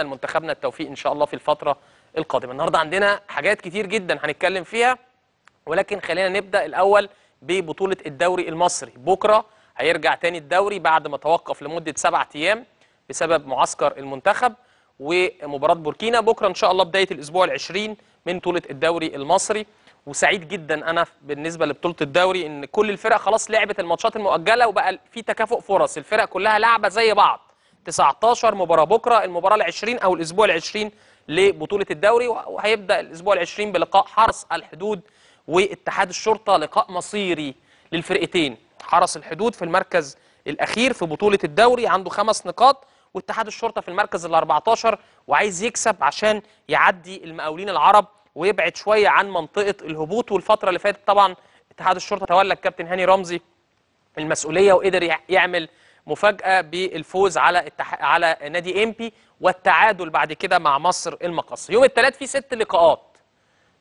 لمنتخبنا التوفيق ان شاء الله في الفتره القادمه النهارده عندنا حاجات كتير جدا هنتكلم فيها ولكن خلينا نبدا الاول ببطوله الدوري المصري بكره هيرجع تاني الدوري بعد ما توقف لمده سبعة ايام بسبب معسكر المنتخب ومباراه بوركينا بكره ان شاء الله بدايه الاسبوع العشرين من بطوله الدوري المصري وسعيد جدا انا بالنسبه لبطوله الدوري ان كل الفرق خلاص لعبت الماتشات المؤجله وبقى في تكافؤ فرص الفرق كلها لعبه زي بعض 19 مباراه بكره المباراه ال20 او الاسبوع ال20 لبطوله الدوري وهيبدا الاسبوع ال20 بلقاء حرس الحدود واتحاد الشرطه لقاء مصيري للفرقتين حرس الحدود في المركز الاخير في بطوله الدوري عنده خمس نقاط واتحاد الشرطه في المركز ال14 وعايز يكسب عشان يعدي المقاولين العرب ويبعد شويه عن منطقه الهبوط والفتره اللي فاتت طبعا اتحاد الشرطه تولى الكابتن هاني رمزي المسؤوليه وقدر يعمل مفاجاه بالفوز على التح... على نادي امبي والتعادل بعد كده مع مصر المقص يوم الثلاث في ست لقاءات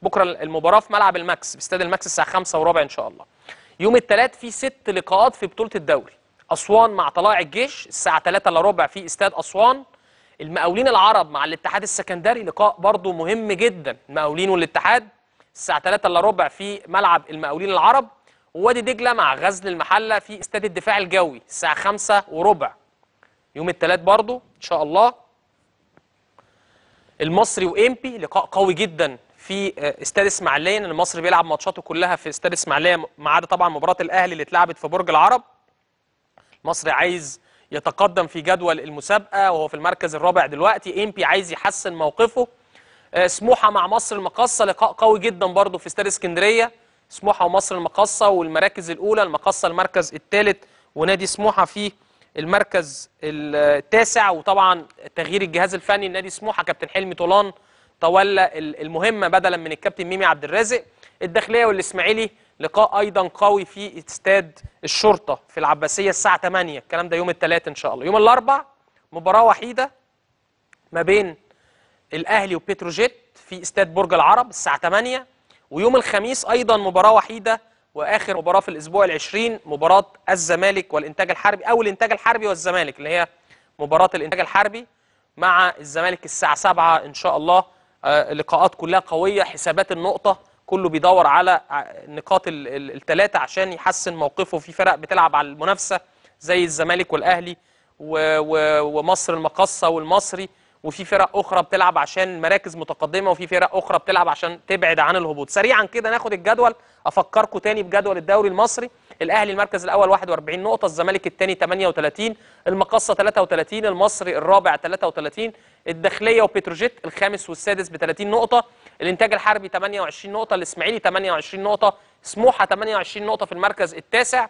بكره المباراه في ملعب الماكس باستاد الماكس الساعه 5 وربع ان شاء الله يوم الثلاث في ست لقاءات في بطوله الدوري اسوان مع طلائع الجيش الساعه 3 الا ربع في استاد اسوان المقاولين العرب مع الاتحاد السكندري لقاء برضه مهم جدا المقاولين والاتحاد الساعه 3 الا ربع في ملعب المقاولين العرب وادي دجله مع غزل المحله في استاد الدفاع الجوي الساعه 5 وربع يوم الثلاث برضو ان شاء الله المصري وامبي لقاء قوي جدا في آه، استاد اسماعيليه ان المصري بيلعب ماتشاته كلها في استاد اسماعيليه ما عدا طبعا مباراه الاهلي اللي اتلعبت في برج العرب المصري عايز يتقدم في جدول المسابقه وهو في المركز الرابع دلوقتي امبي عايز يحسن موقفه آه، سموحه مع مصر المقاصه لقاء قوي جدا برضو في استاد اسكندريه سموحه ومصر المقصه والمراكز الاولى المقصه المركز الثالث ونادي سموحه في المركز التاسع وطبعا تغيير الجهاز الفني لنادي سموحه كابتن حلمي طولان تولى المهمه بدلا من الكابتن ميمي عبد الرازق الداخليه والاسماعيلي لقاء ايضا قوي في استاد الشرطه في العباسيه الساعه 8 الكلام ده يوم الثلاث ان شاء الله يوم الاربع مباراه وحيده ما بين الاهلي وبيتروجيت في استاد برج العرب الساعه 8 ويوم الخميس أيضا مباراة وحيدة وآخر مباراة في الأسبوع العشرين مباراة الزمالك والإنتاج الحربي أو الإنتاج الحربي والزمالك اللي هي مباراة الإنتاج الحربي مع الزمالك الساعة 7 إن شاء الله آه، لقاءات كلها قوية حسابات النقطة كله بيدور على نقاط الثلاثة عشان يحسن موقفه في فرق بتلعب على المنافسة زي الزمالك والأهلي ومصر المقصة والمصري وفي فرق اخرى بتلعب عشان مراكز متقدمه وفي فرق اخرى بتلعب عشان تبعد عن الهبوط سريعا كده ناخد الجدول افكركم تاني بجدول الدوري المصري الاهلي المركز الاول 41 نقطه الزمالك الثاني 38 المقصه 33 المصري الرابع 33 الداخليه وبتروجيت الخامس والسادس ب 30 نقطه الانتاج الحربي 28 نقطه الاسماعيلي 28 نقطه سموحه 28 نقطه في المركز التاسع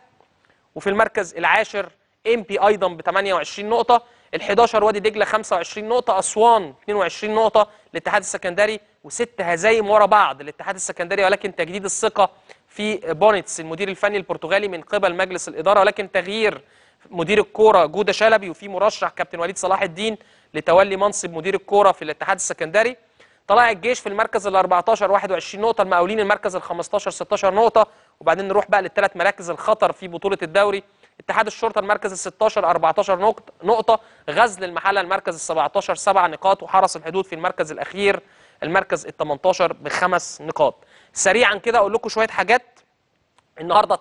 وفي المركز العاشر ام بي ايضا ب 28 نقطه ال11 وادي دجله 25 نقطه اسوان 22 نقطه الاتحاد السكندري وست هزايم ورا بعض الاتحاد السكندري ولكن تجديد الثقه في بونيتس المدير الفني البرتغالي من قبل مجلس الاداره ولكن تغيير مدير الكوره جوده شلبي وفي مرشح كابتن وليد صلاح الدين لتولي منصب مدير الكوره في الاتحاد السكندري طلع الجيش في المركز ال 14 21 نقطه المقاولين المركز ال 15 16 نقطه وبعدين نروح بقى للثلاث مراكز الخطر في بطوله الدوري اتحاد الشرطه المركز ال 16 14 نقطه نقطه غزل المحله المركز ال 17 7 نقاط وحرس الحدود في المركز الاخير المركز ال 18 بخمس نقاط سريعا كده اقول لكم شويه حاجات النهارده